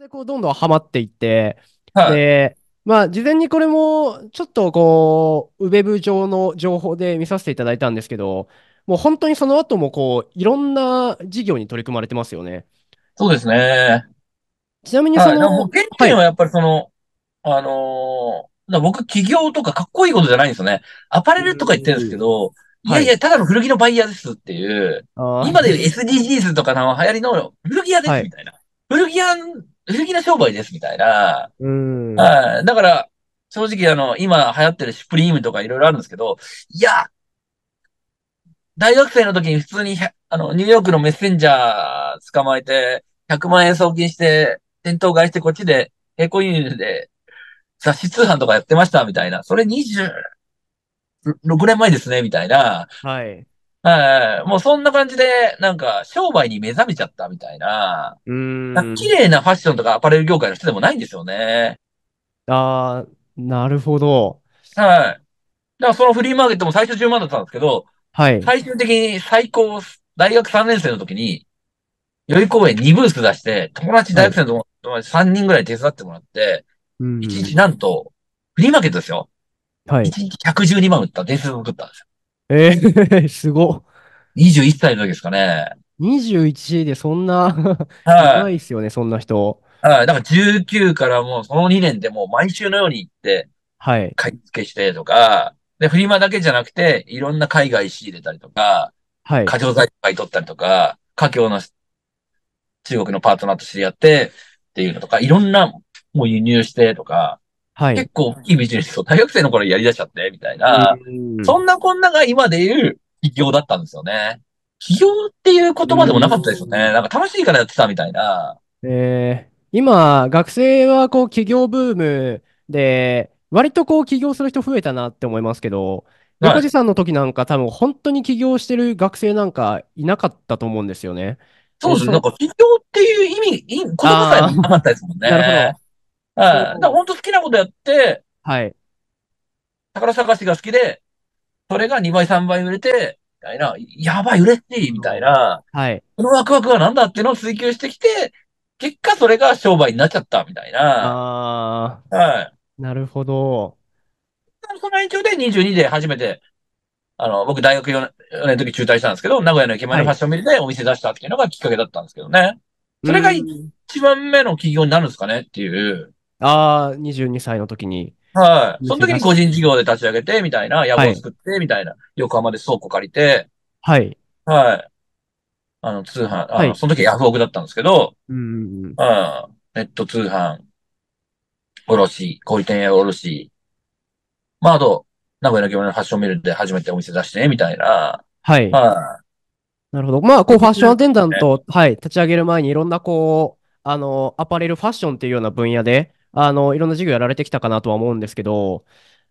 でこうどんどんはまっていって、はい、で、まあ、事前にこれも、ちょっとこう、ウェブ上の情報で見させていただいたんですけど、もう本当にその後もこう、いろんな事業に取り組まれてますよね。そうですね。ちなみにその、はい、原点はやっぱりその、はい、あのー、僕、起業とかかっこいいことじゃないんですよね。アパレルとか言ってるんですけど、いやいや、ただの古着のバイヤーですっていう、今でいう SDGs とかの流行りの古着屋ですみたいな。はい、古着屋不思議な商売ですみたいな。うん。だから、正直あの、今流行ってるシュプリームとかいろいろあるんですけど、いや、大学生の時に普通に、あの、ニューヨークのメッセンジャー捕まえて、100万円送金して、店頭買いしてこっちで、並行輸入で、雑誌通販とかやってましたみたいな。それ2 6年前ですね、みたいな。はい。はい、もうそんな感じで、なんか、商売に目覚めちゃったみたいな、うん。綺麗なファッションとかアパレル業界の人でもないんですよね。ああ、なるほど。はい。だからそのフリーマーケットも最初10万だったんですけど、はい。最終的に最高、大学3年生の時に、代い公園2ブース出して、友達大学生の友達3人ぐらい手伝ってもらって、はい、1日なんと、フリーマーケットですよ。はい。1日112万売った伝説を作ったんですよ。ええー、すご。21歳の時ですかね。21でそんな、はいないですよね、そんな人。はい。だから19からもうその2年でもう毎週のように行って、はい。買い付けしてとか、で、フリマだけじゃなくて、いろんな海外仕入れたりとか、はい。過剰剤買い取ったりとか、家境の中国のパートナーと知り合ってっていうのとか、いろんなもう輸入してとか、はい、結構大きいビジネスを大学生の頃やり出しちゃって、みたいな、そんなこんなが今でいう企業だったんですよね。起業っていう言葉でもなかったですよね。なんか楽しいからやってたみたいな。えー、今、学生はこう起業ブームで、割とこう起業する人増えたなって思いますけど、中、地、さんの時なんか多分本当に起業してる学生なんかいなかったと思うんですよね。そうですね。なんか起業っていう意味、言葉さえなかったですもんね。なるほど。はい、だから本当好きなことやって、はい。宝探しが好きで、それが2倍、3倍売れて、みたいな、やばい、嬉しい、みたいな、はい。このワクワクは何だっていうのを追求してきて、結果それが商売になっちゃった、みたいな。ああ。はい。なるほど。その延長で22で初めて、あの、僕大学4年 ,4 年の時中退したんですけど、名古屋の駅前のファッションミルでお店出したっていうのがきっかけだったんですけどね。はい、それが一番目の企業になるんですかねっていう。ああ、22歳の時に。はい。その時に個人事業で立ち上げて、みたいな、野望作って、みたいな、はい、横浜で倉庫借りて。はい。はい。あの、通販、あの、その時ヤフオクだったんですけど、うん、うん。ネット通販、おろし、小売店やおろし、まあ、あと、名古屋の着物のファッションミルで初めてお店出して、みたいな。はい。はい。なるほど。まあ、こう、ファッションアテンダント、ね、はい、立ち上げる前にいろんな、こう、あの、アパレルファッションっていうような分野で、あの、いろんな事業やられてきたかなとは思うんですけど、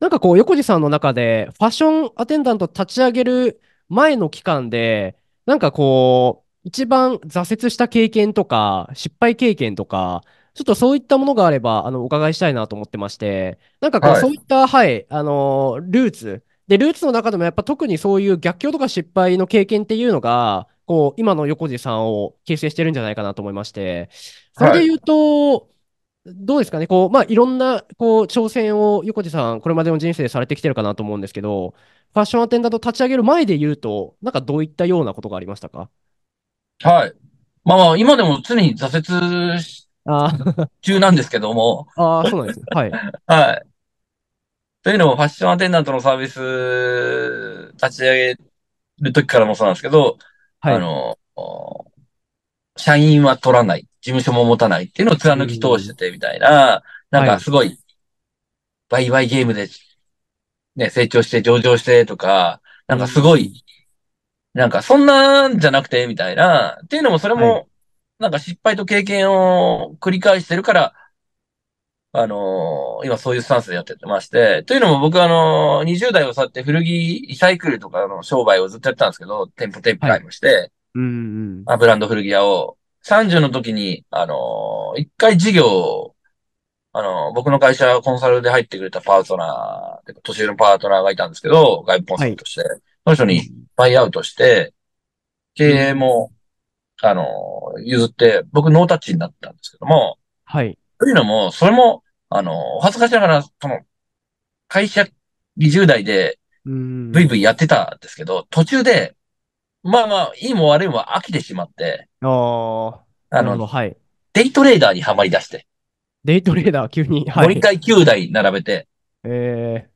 なんかこう、横地さんの中で、ファッションアテンダント立ち上げる前の期間で、なんかこう、一番挫折した経験とか、失敗経験とか、ちょっとそういったものがあれば、あの、お伺いしたいなと思ってまして、なんかこう、そういった、はい、あの、ルーツ、で、ルーツの中でもやっぱ特にそういう逆境とか失敗の経験っていうのが、こう、今の横地さんを形成してるんじゃないかなと思いまして、それで言うと、はい、どうですかね、こう、まあ、いろんな、こう、挑戦を横地さん、これまでの人生でされてきてるかなと思うんですけど、ファッションアテンダント立ち上げる前で言うと、なんかどういったようなことがありましたかはい。まあ、今でも常に挫折中なんですけども。ああ、そうなんですね。はい。はい。というのも、ファッションアテンダントのサービス立ち上げるときからもそうなんですけど、はい、あの、社員は取らない。事務所も持たないっていうのを貫き通しててみたいな、なんかすごい、バイバイゲームで、ね、成長して上場してとか、なんかすごい、なんかそんなんじゃなくてみたいな、っていうのもそれも、なんか失敗と経験を繰り返してるから、あのー、今そういうスタンスでやってまして、というのも僕あのー、20代を去って古着リサイクルとかの商売をずっとやってたんですけど、店舗展開もして、はいうんうん、あブランド古着屋を。30の時に、あの、一回事業、あの、僕の会社コンサルで入ってくれたパートナー、年上のパートナーがいたんですけど、外部コンサルとして、はい、その人にバイアウトして、経営も、あの、譲って、僕ノータッチになったんですけども、はい。というのも、それも、あの、恥ずかしながら、その、会社20代で、ブイブイやってたんですけど、途中で、まあまあ、いいも悪いも飽きてしまって、ああ、あの、はい。デイトレーダーにはまり出して、デイトレーダー、急に。はい。う一い。回9台並べて、え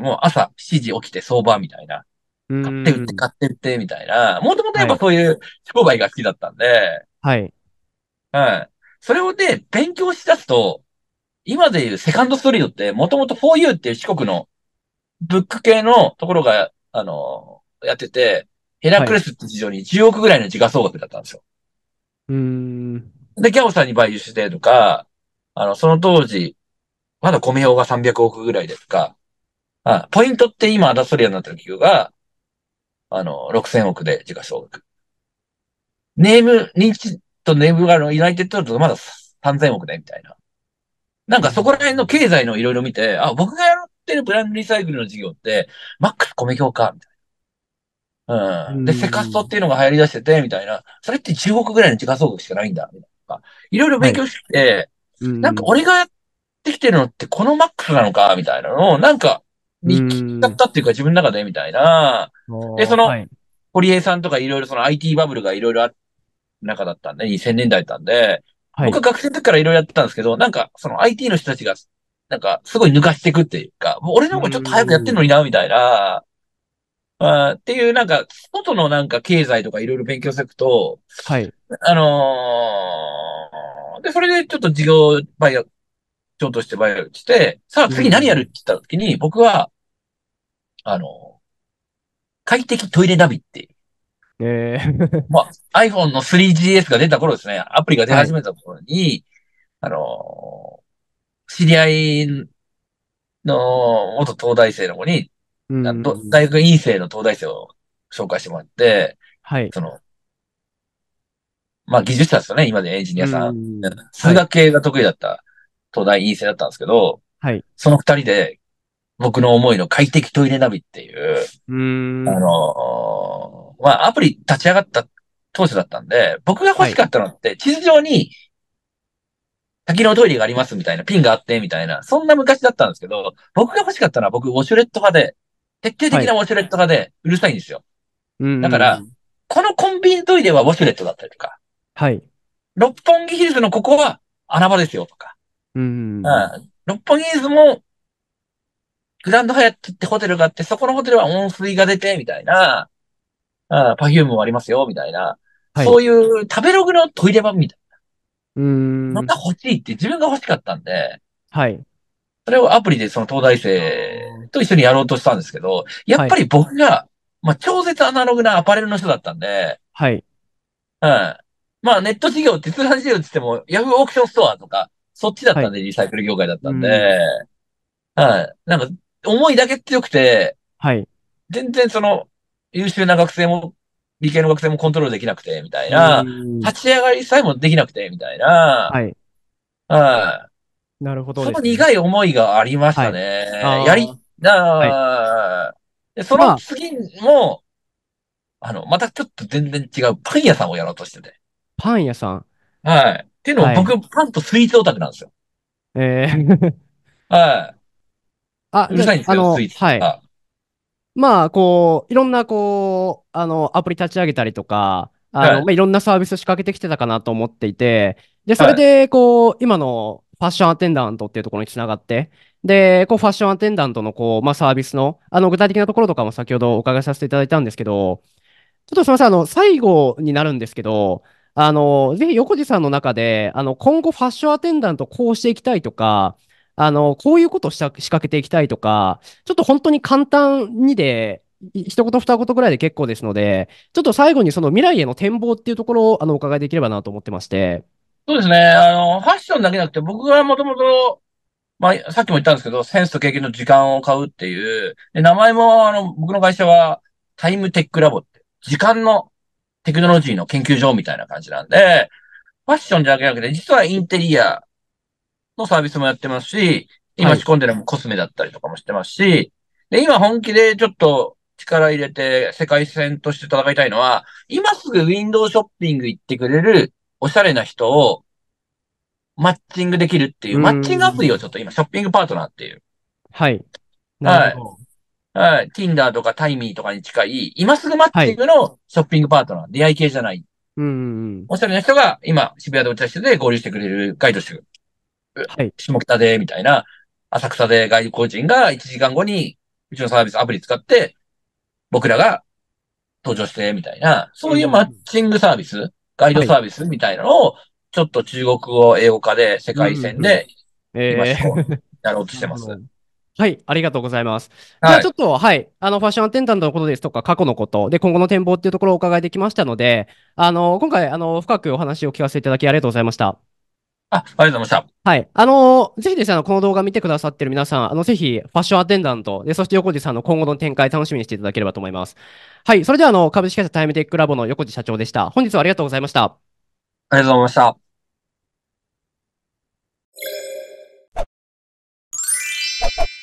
もう朝7時起きて相場みたいな、買って売って買って売ってみたいな、もともとやっぱそういう商売が好きだったんで、はい。はい。それをね、勉強しだすと、今でいうセカンドストリートって、もともと 4U っていう四国のブック系のところが、あの、やってて、ヘラクレスって事情に10億ぐらいの時価総額だったんですよ。うん。で、キャオさんに買収してとか、あの、その当時、まだ米用が300億ぐらいですか、あポイントって今アダストリアになってる企業が、あの、6000億で時価総額。ネーム、認知とネームがあの、ユナイテッドだとまだ3000億でみたいな。なんかそこら辺の経済のいろいろ見て、あ、僕がやってるブランドリサイクルの事業って、マックス米業か、みたいな。うん。で、セカストっていうのが流行り出してて、みたいな。それって中国ぐらいの時価総額しかないんだ、みたいな。いろいろ勉強して、はい、なんか俺がやってきてるのってこのマックスなのか、みたいなのを、なんか、見切ったっていうか自分の中で、みたいな。で、その、堀江さんとかいろいろその IT バブルがいろいろある中だったんで、2000年代だったんで、はい、僕は学生の時からいろいろやってたんですけど、なんかその IT の人たちが、なんかすごい抜かしていくっていうか、もう俺の方がちょっと早くやってんのにな、みたいな。あっていう、なんか、外のなんか経済とかいろいろ勉強していくと、はい。あのー、で、それでちょっと事業売却、ちょっとしてイオして、さあ次何やるって言った時に、僕は、あのー、快適トイレナビってええー まあ、iPhone の 3GS が出た頃ですね、アプリが出始めた頃に、はい、あのー、知り合いの元東大生の子に、うん、大学院生の東大生を紹介してもらって、はい。その、まあ技術者ですよね、今でエンジニアさん。うん、数学系が得意だった東大院生だったんですけど、はい。その二人で、僕の思いの快適トイレナビっていう、うん、あのまあアプリ立ち上がった当初だったんで、僕が欲しかったのって、地図上に、先のトイレがありますみたいな、ピンがあってみたいな、そんな昔だったんですけど、僕が欲しかったのは僕ウォシュレット派で、徹底的なウォシュレットがね、うるさいんですよ。だから、このコンビニトイレはウォシュレットだったりとか。はい。六本木ヒルズのここは穴場ですよとか。うん。六本木ヒルズも、グランドハヤットってホテルがあって、そこのホテルは温水が出て、みたいな。ああ、パフュームもありますよ、みたいな。はい、そういう食べログのトイレ版みたいな。うん。また欲しいって自分が欲しかったんで。はい。それをアプリでその東大生と一緒にやろうとしたんですけど、やっぱり僕が、はい、まあ、超絶アナログなアパレルの人だったんで、はい。うん。まあ、ネット事業、鉄腕事業って言っても、ヤフーオークションストアとか、そっちだったんで、はい、リサイクル業界だったんで、うん、はい。なんか、思いだけ強くて、はい。全然その、優秀な学生も、理系の学生もコントロールできなくて、みたいな、立ち上がりさえもできなくて、みたいな、はい。はい。なるほど、ね、その苦い思いがありましたね。はい、やりあはい、その次も、あ、の、またちょっと全然違うパン屋さんをやろうとしてて。パン屋さんはい。っていうのも僕、はい、パンとスイーツオタクなんですよ。ええー、はい。あ、うるさいんですよ、スイーツ。はい。まあ、こう、いろんな、こう、あの、アプリ立ち上げたりとか、あの、はい、まあ、いろんなサービス仕掛けてきてたかなと思っていて、で、それで、こう、今の、ファッションアテンダントっていうところにつながって、で、こう、ファッションアテンダントの、こう、まあ、サービスの、あの、具体的なところとかも先ほどお伺いさせていただいたんですけど、ちょっとすみません、あの、最後になるんですけど、あの、ぜひ横地さんの中で、あの、今後ファッションアテンダントこうしていきたいとか、あの、こういうことをした仕掛けていきたいとか、ちょっと本当に簡単にで、一言二言ぐらいで結構ですので、ちょっと最後にその未来への展望っていうところをあのお伺いできればなと思ってまして。そうですね。あの、ファッションだけじゃなくて、僕はもともと、まあ、さっきも言ったんですけど、センスと経験の時間を買うっていう、で、名前も、あの、僕の会社は、タイムテックラボって、時間のテクノロジーの研究所みたいな感じなんで、ファッションじゃなくて、実はインテリアのサービスもやってますし、今仕込んでるのもコスメだったりとかもしてますし、はい、で、今本気でちょっと力入れて世界戦として戦いたいのは、今すぐウィンドウショッピング行ってくれるおしゃれな人をマッチングできるっていう、マッチングアプリをちょっと今、ショッピングパートナーっていう。はい。はい。はい。Tinder とかタイミーとかに近い、今すぐマッチングのショッピングパートナー、はい、出会い系じゃない。うん。おしゃれな人が今、渋谷でお茶室で合流してくれる、ガイドしてくはい。下北で、みたいな、浅草で外国人が1時間後に、うちのサービスアプリ使って、僕らが登場して、みたいな、そういうマッチングサービス。ガイドサービスみたいなのを、ちょっと中国語、英語化で世界戦で、やろうとしてます。はい、ありがとうございます。じゃあちょっと、はい、あの、ファッションアテンダントのことですとか、過去のこと、で、今後の展望っていうところをお伺いできましたので、あの、今回、あの、深くお話を聞かせていただきありがとうございました。あ、ありがとうございました。はい。あのー、ぜひですね、あの、この動画見てくださってる皆さん、あの、ぜひ、ファッションアテンダント、で、そして横地さんの今後の展開楽しみにしていただければと思います。はい。それでは、あの、株式会社タイムテックラボの横地社長でした。本日はありがとうございました。ありがとうございました。